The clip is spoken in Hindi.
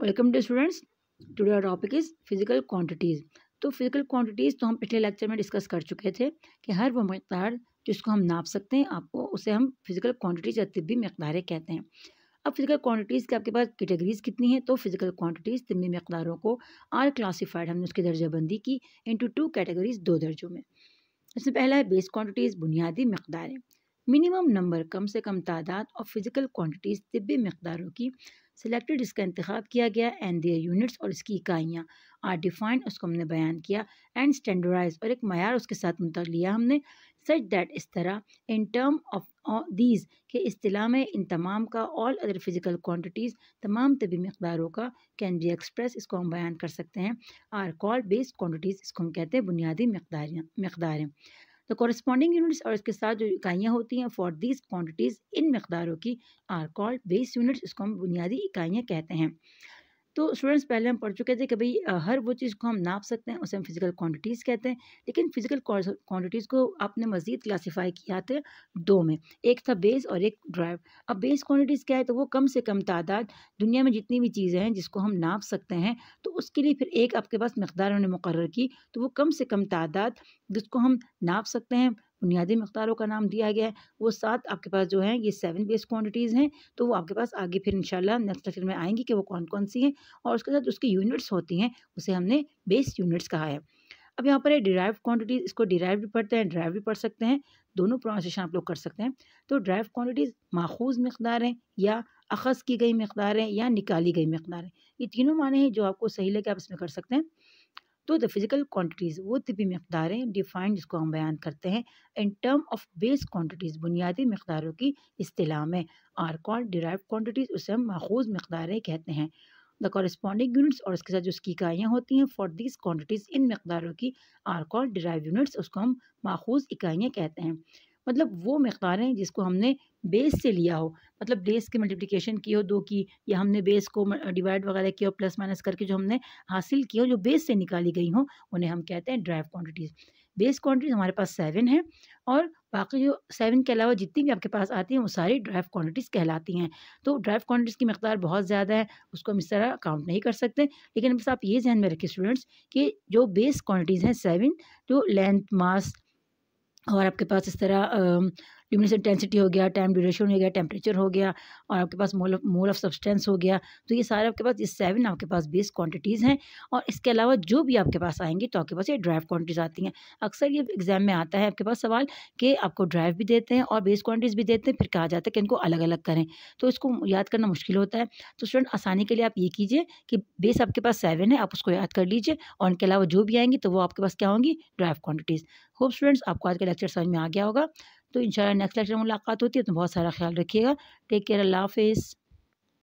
welcome to students today our topic is physical quantities तो फिजिकल क्वांटिटीज़ तो हम पिछले लेक्चर में डिस्कस कर चुके थे कि हर वो मकदार जिसको हम नाप सकते हैं आपको उसे हम फिजिकल क्वांटिटीज या तिबी मकदारें कहते हैं अब फिजिकल क्वांटिटीज़ के आपके पास कैटेगरीज़ कितनी हैं तो फिजिकल क्वांटिटीज़ तिबी मकदारों को आर क्लासीफाइड हमने उसकी दर्जाबंदी की इंटू टू कैटेगरीज़ दो दर्जों में सबसे पहला है बेस क्वांटिटीज़ बुनियादी मकदारें मिनिमम नंबर कम से कम तादाद और फिजिकल क्वांटिटीज़ तिबी मकदारों की सिलेक्टेड इसका इंतखब किया गया एंड देयर यूनिट्स और इसकी इकाइयाँ आर डिफाइंड उसको हमने बयान किया एंड स्टैंडर्डाइज और एक मैार उसके साथ मुतक लिया हमने सच दैट इस तरह इन टर्म ऑफ दीज के अतलाह में इन तमाम का ऑल अदर फिज़िकल क्वान्टिटीज़ तमाम तबी मकदारों का कैन बी एक्सप्रेस इसको हम बयान कर सकते हैं आर कॉल बेस्ड क्वान्टिटीज़ इसको हम कहते हैं बुनियादी मकदारियाँ मकदारें द कॉरस्पॉन्डिंग यूनिट्स और इसके साथ जो इकाइयाँ होती हैं फॉर दीज क्वान्टिटीज़ इन मकदारों की आर कॉल्ड बेस यूनिट्स इसको हम बुनियादी इकाइयाँ कहते हैं तो स्टूडेंट्स पहले हम पढ़ चुके थे कि भाई हर वो चीज़ को हम नाप सकते हैं उसे हम फिज़िकल क्वांटिटीज़ कहते हैं लेकिन फिज़िकल क्वांटिटीज़ को आपने मज़ीद क्लासीफाई किया था दो में एक था बेस और एक ड्राइव अब बेस क्वांटिटीज़ क्या है तो वो कम से कम तादाद दुनिया में जितनी भी चीज़ें हैं जिसको हम नाप सकते हैं तो उसके लिए फिर एक आपके पास मकदार उन्होंने मुकर की तो वो कम से कम तादाद जिसको हम नाप सकते हैं बुनियादी मकदारों का नाम दिया गया है वो सात आपके पास जो है ये सेवन बेस क्वान्टिटीज़ हैं तो वो आपके पास आगे फिर इंशाल्लाह नेक्स्ट लेक्चर में आएंगी कि वो कौन कौन सी हैं और उसके साथ उसकी यूनिट्स होती हैं उसे हमने बेस यूनिट्स कहा है अब यहाँ पर है डिराइव क्वान्टिटीज़ इसको डिराइव भी पढ़ते हैं ड्राइव भी पढ़ सकते हैं दोनों प्रोनाउंसिएशन आप लोग कर सकते हैं तो ड्राइव क्वान्टिटीज़ माखूज मकदार हैं या अखज़ की गई मकदार हैं या निकाली गई मकदार हैं ये तीनों माने हैं जो आपको सही लगे आप इसमें कर सकते हैं तो द फिजिकल क्वांटिटीज़ वो तबी मकदारें डिफाइंड जिसको हम बयान करते हैं in term of base quantities बुनियादी मकदारों की अतलाह में आर कॉल डिराइव क्वांटिटीज़ उसे हम माखूज मकदारें कहते हैं द कॉरस्पॉन्डिंग यूनिट्स और इसके साथ जो उसकी इकाइयाँ होती हैं फॉर दीज क्वांटिटीज़ इन मकदारों की आर कॉल डिराइव यूनिट्स उसको हम माखूज इकाइयाँ कहते हैं मतलब वो मकदार हैं जिसको हमने बेस से लिया हो मतलब बेस की मल्टीप्लिकेशन की हो दो की या हमने बेस को डिवाइड वगैरह किया हो प्लस माइनस करके जो हमने हासिल किया हो जो बेस से निकाली गई हो उन्हें हम कहते हैं ड्राइव क्वान्टिटीज़ बेस क्वान्टिटीज़ हमारे पास सेवन है और बाकी जो सेवन के अलावा जितनी भी आपके पास आती हैं वो सारी ड्राइव क्वान्टिटीज़ कहलाती हैं तो ड्राइव क्वान्टिटीज़ की मकदार बहुत ज़्यादा है उसको हम इस तरह काउंट नहीं कर सकते लेकिन बस आप ये जहन में रखें स्टूडेंट्स कि जो बेस क्वान्टिटीज़ हैं सेवन जो लेंथ मास और आपके पास इस तरह ल्यूमिनस इंटेंसिटी हो गया टाइम ड्यूरेशन हो गया टेम्परेचर हो गया और आपके पास मोल मोल ऑफ सब्सटेंस हो गया तो ये सारे आपके पास ये सेवन आपके पास बेस क्वांटिटीज़ हैं और इसके अलावा जो भी आपके पास आएंगी तो आपके पास ये ड्राइव क्वांटिटीज़ आती हैं अक्सर ये एग्जाम में आता है आपके पास सवाल कि आपको ड्राइव भी देते हैं और बेस क्वान्टिटीज़ भी देते हैं फिर कहा जाता है कि इनको अलग अलग करें तो इसको याद करना मुश्किल होता है तो स्टूडेंट आसानी के लिए आप ये कीजिए कि बेस आपके पास सेवन है आप उसको याद कर लीजिए और इनके अलावा जो भी आएंगी तो वो आपके पास क्या होंगी ड्राइव क्वान्टिटीज़ होप स्टूडेंट्स आपको आज का लेक्चर समझ में आ गया होगा तो इंशाल्लाह नेक्स्ट लेक्चर में मुलाकात होती है तो बहुत सारा ख्याल रखिएगा टेक केयर अल्लाह हाफिज़